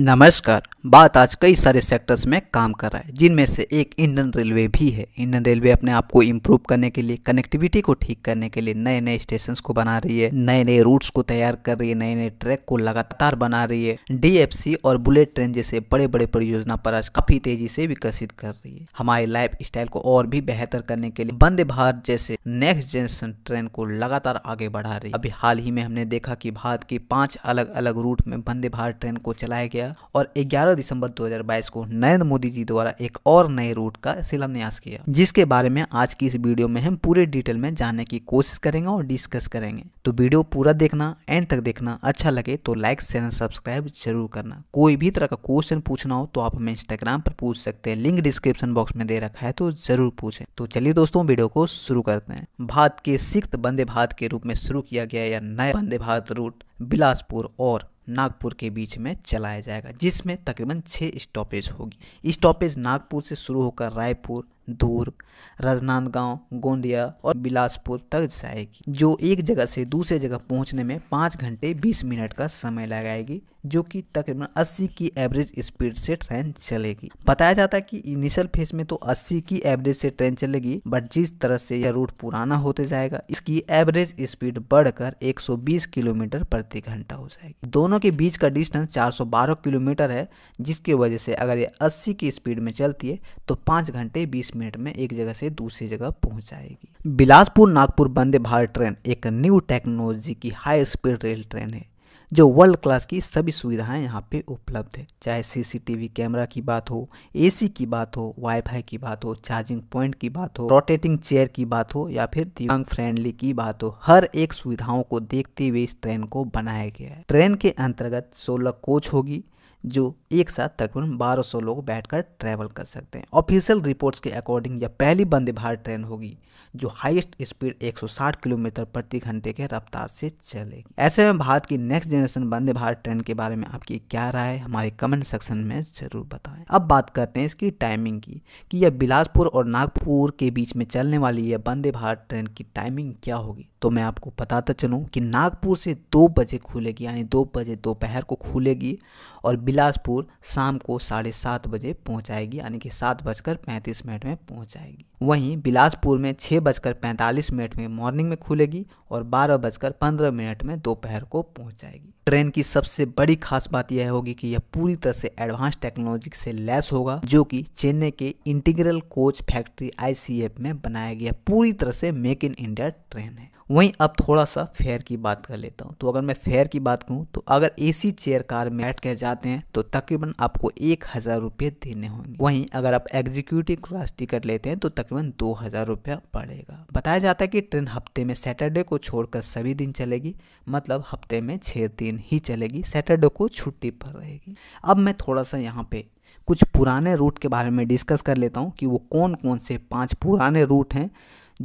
नमस्कार बात आज कई सारे सेक्टर्स में काम कर रहा है जिनमें से एक इंडियन रेलवे भी है इंडियन रेलवे अपने आप को इम्प्रूव करने के लिए कनेक्टिविटी को ठीक करने के लिए नए नए स्टेशन को बना रही है नए नए रूट्स को तैयार कर रही है नए नए ट्रैक को लगातार बना रही है डीएफसी और बुलेट ट्रेन जैसे बड़े बड़े परियोजना पर आज काफी तेजी से विकसित कर रही है हमारे लाइफ स्टाइल को और भी बेहतर करने के लिए वंदे भारत जैसे नेक्स्ट जनरेशन ट्रेन को लगातार आगे बढ़ा रही है अभी हाल ही में हमने देखा कि भारत की पांच अलग अलग रूट में वंदे भारत ट्रेन को चलाया गया और ग्यारह 12 दिसंबर 2022 को नरेंद्र मोदी जी द्वारा एक और नए रूट का शिलान्यास किया जिसके बारे में आज की इस वीडियो में हम पूरे डिटेल में जानने की कोशिश करेंगे और डिस्कस करेंगे तो वीडियो पूरा देखना एंड तक देखना अच्छा लगे तो लाइक शेयर सब्सक्राइब जरूर करना कोई भी तरह का क्वेश्चन पूछना हो तो आप हमें इंस्टाग्राम पर पूछ सकते हैं लिंक डिस्क्रिप्शन बॉक्स में दे रखा है तो जरूर पूछें तो चलिए दोस्तों वीडियो को शुरू करते हैं भारत के सिक्त वंदे भारत के रूप में शुरू किया गया यह नया वंदे भारत रूट बिलासपुर और नागपुर के बीच में चलाया जाएगा जिसमें तकरीबन छः स्टॉपेज होगी स्टॉपेज नागपुर से शुरू होकर रायपुर दूर राजनांदगांव गोंदिया और बिलासपुर तक जाएगी जो एक जगह से दूसरे जगह पहुंचने में पाँच घंटे बीस मिनट का समय लगाएगी जो कि तकरीबन 80 की एवरेज स्पीड से ट्रेन चलेगी बताया जाता है कि इनिशियल फेज में तो 80 की एवरेज से ट्रेन चलेगी बट जिस तरह से यह रूट पुराना होते जाएगा इसकी एवरेज स्पीड बढ़कर 120 किलोमीटर प्रति घंटा हो जाएगी दोनों के बीच का डिस्टेंस 412 किलोमीटर है जिसकी वजह से अगर यह अस्सी की स्पीड में चलती है तो पाँच घंटे बीस मिनट में एक जगह से दूसरी जगह पहुंच जाएगी बिलासपुर नागपुर वंदे भारत ट्रेन एक न्यू टेक्नोलॉजी की हाई स्पीड रेल ट्रेन है जो वर्ल्ड क्लास की सभी सुविधाएं यहाँ पे उपलब्ध है चाहे सीसीटीवी कैमरा की बात हो एसी की बात हो वाईफाई की बात हो चार्जिंग पॉइंट की बात हो रोटेटिंग चेयर की बात हो या फिर दिव्यांग फ्रेंडली की बात हो हर एक सुविधाओं को देखते हुए इस ट्रेन को बनाया गया है ट्रेन के अंतर्गत 16 कोच होगी जो एक साथ तकरीबन 1200 लोग बैठकर ट्रैवल कर सकते हैं ऑफिशियल रिपोर्ट्स के अकॉर्डिंग यह पहली वंदे भारत ट्रेन होगी जो हाईएस्ट स्पीड 160 किलोमीटर प्रति घंटे के रफ्तार से चलेगी ऐसे में भारत की next generation Vande Bharat train के बारे में आपकी क्या राय है हमारे कमेंट सेक्शन में जरूर बताएं अब बात करते हैं इसकी टाइमिंग की कि यह बिलासपुर और नागपुर के बीच में चलने वाली यह वंदे भारत ट्रेन की टाइमिंग क्या होगी तो मैं आपको बताता चलूँ कि नागपुर से दो बजे खुलेगी यानी दो बजे दोपहर को खुलेगी और बिलासपुर शाम को साढ़े सात बजे पहुंचाएगी यानी कि सात बजकर पैंतीस मिनट में पहुंचाएगी वहीं बिलासपुर में छः बजकर पैंतालीस मिनट में मॉर्निंग में खुलेगी और बारह बजकर पंद्रह मिनट में दोपहर को पहुंच जाएगी ट्रेन की सबसे बड़ी खास बात यह होगी कि यह पूरी तरह से एडवांस टेक्नोलॉजी से लैस होगा जो कि चेन्नई के इंटीग्रल कोच फैक्ट्री आईसीएफ में बनाया गया पूरी तरह से मेक इन इंडिया ट्रेन है वहीं अब थोड़ा सा फेयर की बात कर लेता हूँ तो अगर मैं फेयर की बात कहूँ तो अगर एसी चेयर कार में बैठ कर जाते हैं तो तकरीबन आपको एक हज़ार रुपये देने होंगे वहीं अगर आप एग्जीक्यूटिव क्लास टिकट लेते हैं तो तकरीबन दो हज़ार रुपया पड़ेगा बताया जाता है कि ट्रेन हफ्ते में सैटरडे को छोड़कर सभी दिन चलेगी मतलब हफ्ते में छः दिन ही चलेगी सैटरडे को छुट्टी पर रहेगी अब मैं थोड़ा सा यहाँ पे कुछ पुराने रूट के बारे में डिस्कस कर लेता हूँ कि वो कौन कौन से पाँच पुराने रूट हैं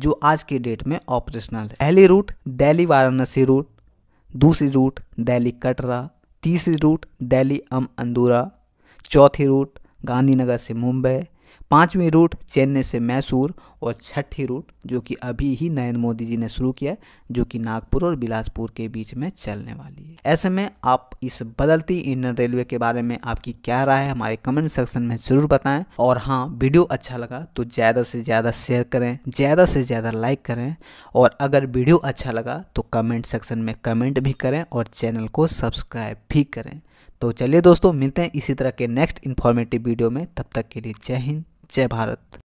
जो आज के डेट में ऑपरेशनल है पहली रूट दिल्ली वाराणसी रूट दूसरी रूट दिल्ली कटरा तीसरी रूट दिल्ली अम अंदूरा चौथी रूट गांधीनगर से मुंबई पांचवी रूट चेन्नई से मैसूर और छठी रूट जो कि अभी ही नरेंद्र मोदी जी ने शुरू किया है जो कि नागपुर और बिलासपुर के बीच में चलने वाली है ऐसे में आप इस बदलती इंडियन रेलवे के बारे में आपकी क्या राय है हमारे कमेंट सेक्शन में ज़रूर बताएं और हाँ वीडियो अच्छा लगा तो ज़्यादा से ज़्यादा शेयर करें ज़्यादा से ज़्यादा लाइक करें और अगर वीडियो अच्छा लगा तो कमेंट सेक्शन में कमेंट भी करें और चैनल को सब्सक्राइब भी करें तो चलिए दोस्तों मिलते हैं इसी तरह के नेक्स्ट इन्फॉर्मेटिव वीडियो में तब तक के लिए जय हिंद जय भारत